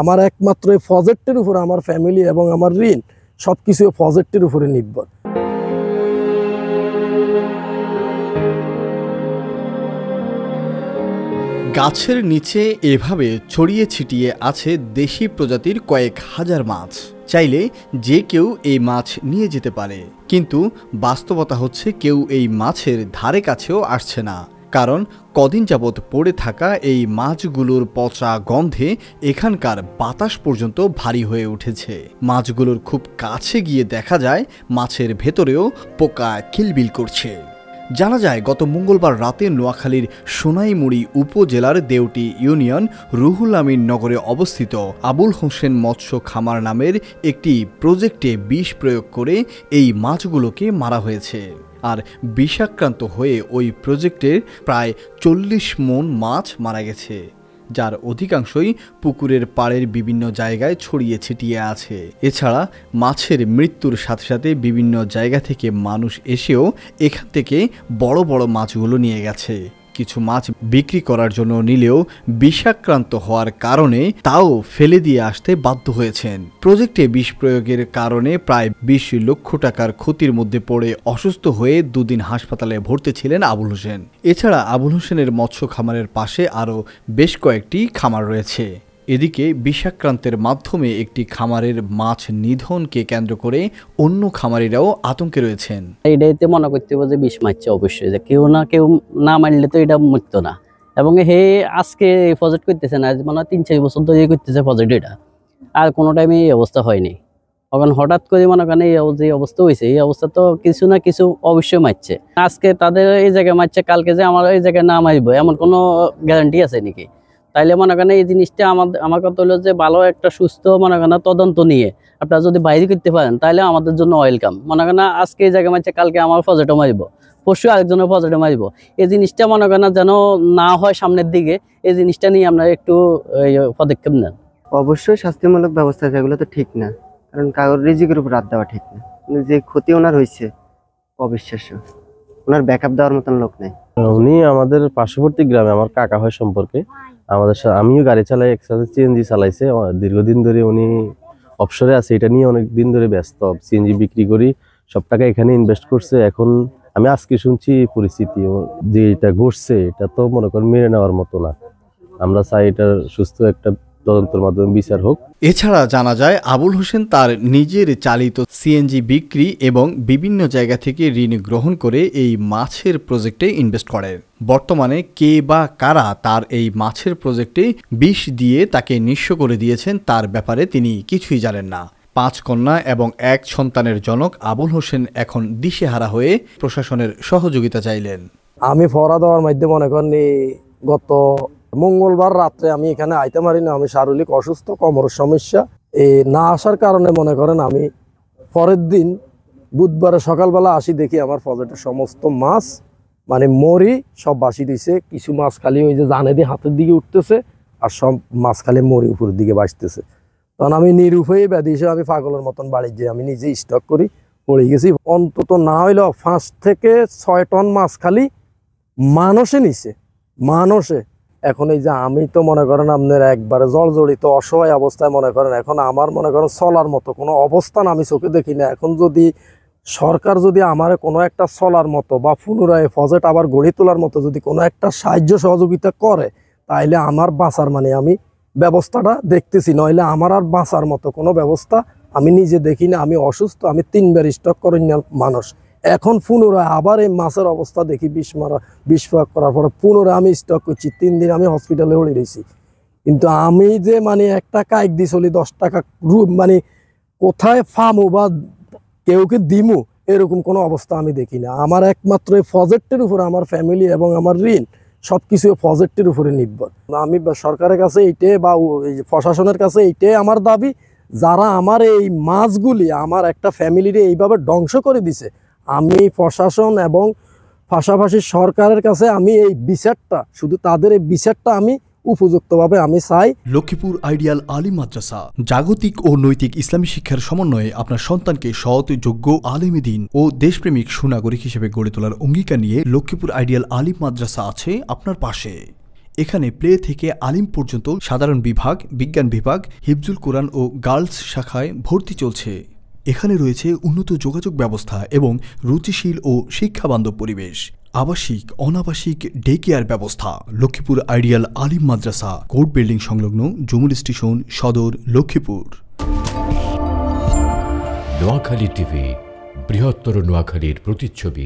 আমার একমাত্র এই প্রজেক্টের উপর আমার ফ্যামিলি এবং আমার ঋণ সব কিছু প্রজেক্টের উপরে নির্ভর গাছের নিচে এভাবে ছড়িয়ে ছিটিয়ে আছে দেশি প্রজাতির কয়েক হাজার মাছ চাইলে যে কেউ এই মাছ নিয়ে যেতে পারে কিন্তু বাস্তবতা হচ্ছে কেউ এই মাছের ধারে কাছেও আসছে না কারণ কদিন যাবৎ পড়ে থাকা এই মাছগুলোর পচা গন্ধে এখানকার বাতাস পর্যন্ত ভারী হয়ে উঠেছে মাছগুলোর খুব কাছে গিয়ে দেখা যায় মাছের ভেতরেও পোকা কিলবিল করছে জানা যায় গত মঙ্গলবার রাতে নোয়াখালীর সোনাইমুড়ি উপজেলার দেউটি ইউনিয়ন রুহুল আমিন নগরে অবস্থিত আবুল হোসেন মৎস্য খামার নামের একটি প্রজেক্টে বিষ প্রয়োগ করে এই মাছগুলোকে মারা হয়েছে আর বিষাক্রান্ত হয়ে ওই প্রজেক্টের প্রায় চল্লিশ মন মাছ মারা গেছে যার অধিকাংশই পুকুরের পাড়ের বিভিন্ন জায়গায় ছড়িয়ে ছিটিয়ে আছে এছাড়া মাছের মৃত্যুর সাথে সাথে বিভিন্ন জায়গা থেকে মানুষ এসেও এখান থেকে বড় বড় মাছগুলো নিয়ে গেছে কিছু মাছ বিক্রি করার জন্য নিলেও বিষাক্রান্ত হওয়ার কারণে তাও ফেলে দিয়ে আসতে বাধ্য হয়েছেন প্রজেক্টে বিষ প্রয়োগের কারণে প্রায় বিশ লক্ষ টাকার ক্ষতির মধ্যে পড়ে অসুস্থ হয়ে দুদিন হাসপাতালে ভর্তি ছিলেন আবুল হোসেন এছাড়া আবুল হোসেনের মৎস্য খামারের পাশে আরও বেশ কয়েকটি খামার রয়েছে এদিকে বিষাক্রান্তের মাধ্যমে একটি খামারের মাছ নিধনকে কেন্দ্র করে অন্য খামারিরাও আতঙ্কে রয়েছেন এটাইতে মনে করতে হবে যে বিষ মারছে অবশ্যই যে কেউ না কেউ না মারলে তো এটা মরত না এবং হে আজকে এই প্রজেক্ট করতেছে না মানে তিন চার বছর ধরে করতেছে প্রজেক্ট এটা আর কোনো টাইমে এই অবস্থা হয়নি এখন হঠাৎ করে মনে করেন এই যে অবস্থা হয়েছে এই অবস্থা তো কিছু না কিছু অবশ্যই মারছে আজকে তাদের এই জায়গায় মারছে কালকে যে আমার এই জায়গায় না মারব এমন কোনো গ্যারান্টি আছে নাকি তাইলে মনে করেন এই জিনিসটা আমাদের আমার কথা হলো যে ভালো একটা সুস্থ মনে করেন তদন্ত নিয়ে আপনারা যদি বাইরে করতে পারেন তাহলে আমাদের জন্য ওয়েলকাম মনে করেন আজকে এই জায়গায় মারছে কালকে আমার পজেটও মারিব পরশু আরেকজনের পজেটও মারিব এই জিনিসটা মনে করেন যেন না হয় সামনের দিকে এই জিনিসটা নিয়ে আপনারা একটু পদক্ষেপ নেন অবশ্যই শাস্তিমূলক ব্যবস্থা যেগুলো তো ঠিক না কারণ কাগজ রিজিকের উপর রাত দেওয়া ঠিক না যে ক্ষতি ওনার হয়েছে অবিশ্বাস্য ওনার আপ দেওয়ার মতন লোক নেই উনি আমাদের পার্শ্ববর্তী গ্রামে আমার কাকা হয় সম্পর্কে আমাদের সাথে আমিও গাড়ি চালাই একসাথে সিএনজি চালাইছে দীর্ঘদিন ধরে উনি অবসরে আছে এটা নিয়ে অনেক দিন ধরে ব্যস্ত সিএনজি বিক্রি করি সব টাকা এখানে ইনভেস্ট করছে এখন আমি আজকে শুনছি পরিস্থিতি যে এটা ঘটছে এটা তো মনে করেন মেনে নেওয়ার মতো না আমরা চাই এটার সুস্থ একটা তদন্তের মাধ্যমে বিচার হোক এছাড়া জানা যায় আবুল হোসেন তার নিজের চালিত সিএনজি বিক্রি এবং বিভিন্ন জায়গা থেকে ঋণ গ্রহণ করে এই মাছের প্রজেক্টে ইনভেস্ট করে বর্তমানে কে বা কারা তার এই মাছের প্রজেক্টে বিষ দিয়ে তাকে নিঃস্ব করে দিয়েছেন তার ব্যাপারে তিনি কিছুই জানেন না পাঁচ কন্যা এবং এক সন্তানের জনক আবুল হোসেন এখন দিশেহারা হয়ে প্রশাসনের সহযোগিতা চাইলেন আমি ফরা দেওয়ার মাধ্যমে মনে করি গত মঙ্গলবার রাত্রে আমি এখানে আইতে পারি না আমি শারীরিক অসুস্থ কোমরের সমস্যা এ না আসার কারণে মনে করেন আমি পরের দিন বুধবারে সকালবেলা আসি দেখি আমার পজেটের সমস্ত মাছ মানে মরি সব বাসি দিছে কিছু মাছ খালি ওই যে জানে দিয়ে হাতের দিকে উঠতেছে আর সব মাছ খালি মরি উপরের দিকে বাসতেছে তখন আমি নিরুপয়ে ব্যাধি হিসেবে আমি পাগলের মতন বাড়ি যেয়ে আমি নিজে স্টক করি পড়ে গেছি অন্তত না হইলেও পাঁচ থেকে ছয় টন মাছ খালি মানুষে নিছে মানুষে এখন এই যে আমি তো মনে করেন আপনার একবারে জর্জরিত অসহায় অবস্থায় মনে করেন এখন আমার মনে করেন চলার মতো কোনো অবস্থান আমি চোখে দেখি না এখন যদি সরকার যদি আমার কোনো একটা চলার মতো বা পুনরায় ফজেট আবার গড়ে তোলার মতো যদি কোনো একটা সাহায্য সহযোগিতা করে তাইলে আমার বাঁচার মানে আমি ব্যবস্থাটা দেখতেছি নইলে আমার আর বাঁচার মতো কোনো ব্যবস্থা আমি নিজে দেখি না আমি অসুস্থ আমি তিনবার স্টক করি না মানুষ এখন পুনরায় আবার এই মাছের অবস্থা দেখি বিষ মারা বিষ প্রয়োগ করার পরে পুনরায় আমি স্টক করছি তিন দিন আমি হসপিটালে উড়ে দিয়েছি কিন্তু আমি যে মানে একটা কাইক দিস চলি দশ টাকা মানে কোথায় ফার্মো বা কেউকে দিমু এরকম কোনো অবস্থা আমি দেখি না আমার একমাত্র এই প্রজেক্টের উপরে আমার ফ্যামিলি এবং আমার ঋণ সব কিছু প্রজেক্টের উপরে নির্ভর আমি সরকারের কাছে এইটে বা প্রশাসনের কাছে এইটে আমার দাবি যারা আমার এই মাছগুলি আমার একটা ফ্যামিলিরে এইভাবে ধ্বংস করে দিছে আমি প্রশাসন এবং পাশাপাশি সরকারের কাছে আমি এই বিচারটা শুধু তাদের এই বিচারটা আমি উপযুক্তভাবে আমি চাই লক্ষ্মীপুর আইডিয়াল আলিম মাদ্রাসা জাগতিক ও নৈতিক ইসলামী শিক্ষার সমন্বয়ে আপনার সন্তানকে সৎ যোগ্য আলিমী দিন ও দেশপ্রেমিক সুনাগরিক হিসেবে গড়ে তোলার অঙ্গীকার নিয়ে লক্ষ্মীপুর আইডিয়াল আলিম মাদ্রাসা আছে আপনার পাশে এখানে প্লে থেকে আলিম পর্যন্ত সাধারণ বিভাগ বিজ্ঞান বিভাগ হিফজুল কোরআন ও গার্লস শাখায় ভর্তি চলছে এখানে রয়েছে উন্নত যোগাযোগ ব্যবস্থা এবং রুচিশীল ও শিক্ষাবান্ধব পরিবেশ আবাসিক অনাবাসিক ডে কেয়ার ব্যবস্থা Lakshmipur ideal Alim Madrasa court building সংলগ্ন জমুল স্টেশন সদর লক্ষ্মীপুর নোয়াখালী টিভি বৃহত্তর নোয়াখালীর প্রতিচ্ছবি